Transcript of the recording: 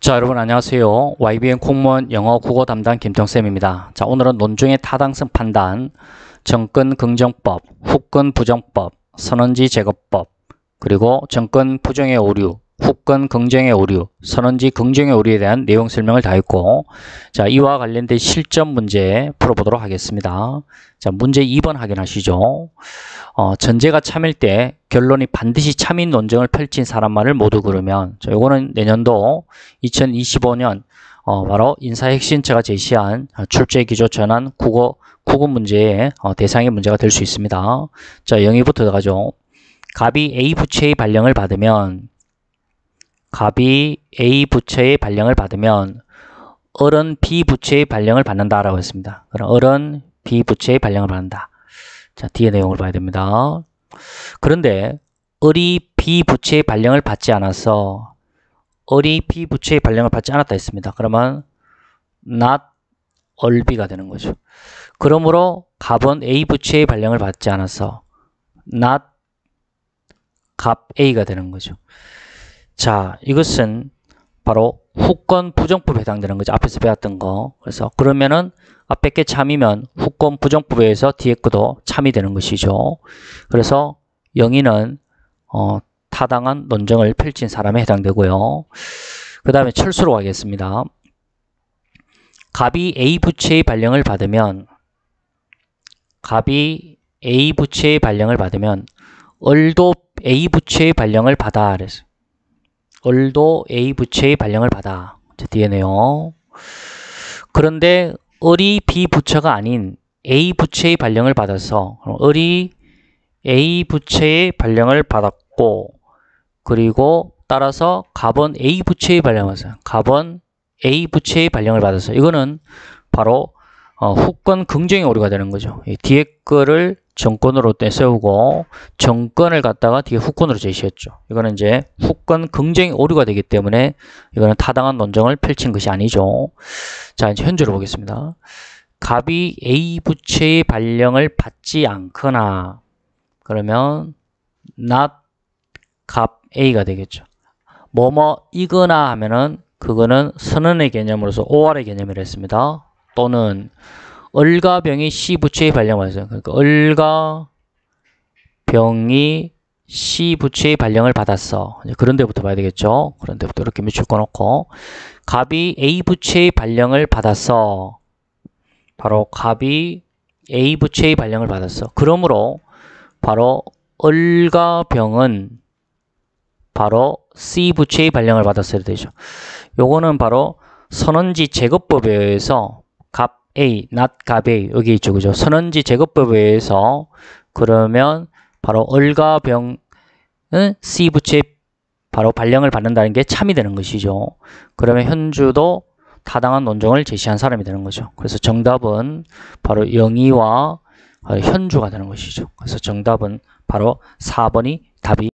자 여러분 안녕하세요 YBN 콩원 영어 국어 담당 김태형쌤입니다 자 오늘은 논증의 타당성 판단 정권 긍정법, 후권 부정법, 선언지 제거법 그리고 정권 부정의 오류, 후권 긍정의 오류, 선언지 긍정의 오류에 대한 내용 설명을 다 했고 자 이와 관련된 실전 문제 풀어보도록 하겠습니다. 자 문제 2번 확인하시죠. 어, 전제가 참일 때 결론이 반드시 참인 논쟁을 펼친 사람만을 모두 그러면 자 요거는 내년도 2025년 어, 바로 인사혁신처가 제시한 출제기조 전환 국어 국어 문제의 어, 대상의 문제가 될 수 있습니다. 자 영의부터 들어가죠. 갑이 A 부채의 발령을 받으면 갑이 A 부처의 발령을 받으면 어른 B 부처의 발령을 받는다라고 했습니다. 그럼 을은 B 부처의 발령을 받는다. 자, 뒤에 내용을 봐야 됩니다. 그런데 어이 B 부처의 발령을 받지 않아서 어이 B 부처의 발령을 받지 않았다 했습니다. 그러면 not 얼비가 되는 거죠. 그러므로 갑은 A 부처의 발령을 받지 않아서 not 갑 A가 되는 거죠. 자, 이것은 바로 후권 부정법에 해당되는 거죠. 앞에서 배웠던 거. 그래서 그러면은 앞에 게 참이면 후권 부정법에 의해서 뒤에 것도 참이 되는 것이죠. 그래서 영인은 어, 타당한 논쟁을 펼친 사람에 해당되고요. 그 다음에 철수로 가겠습니다. 갑이 A 부채의 발령을 받으면 갑이 A 부채의 발령을 받으면 을도 A 부채의 발령을 받아 그랬어요. 을도 A 부채의 발령을 받아. 뒤에네요. 그런데 을이 B 부처가 아닌 A 부채의 발령을 받아서 을이 A 부채의 발령을 받았고 그리고 따라서 갑은 A 부채의 발령을 받았어요. 갑은 A 부채의 발령을 받았어요. 이거는 바로 어, 후권 긍정의 오류가 되는 거죠. 뒤에 거를 정권으로 떼세우고 정권을 갖다가 뒤에 후권으로 제시했죠. 이거는 이제 후권 긍정이 오류가 되기 때문에 이거는 타당한 논정을 펼친 것이 아니죠. 자, 이제 현재로 보겠습니다. 갑이 A 부채의 발령을 받지 않거나 그러면 not 갑 A가 되겠죠. 뭐뭐 이거나 하면은 그거는 선언의 개념으로서 OR의 개념이라 했습니다. 또는 을가병이 시부채에발령받았 그러니까 을가병이 시부처의 발령을 받았어. 그런 데부터 봐야 되겠죠. 그런 데부터 이렇게 밑줄 놓고 갑이 A부처의 발령을 받았어. 바로 갑이 A부처의 발령을 받았어. 그러므로 바로 을가병은 바로 C부처의 발령을 받았어야 되죠. 요거는 바로 선언지 제거법에 의해서 갑 A, not 가베 여기 있죠. 그죠? 선언지 제거법에 의해서 그러면 바로 을과병은 C 부채 바로 발령을 받는다는 게 참이 되는 것이죠. 그러면 현주도 타당한 논정을 제시한 사람이 되는 거죠. 그래서 정답은 바로 영의와 현주가 되는 것이죠. 그래서 정답은 바로 4번이 답이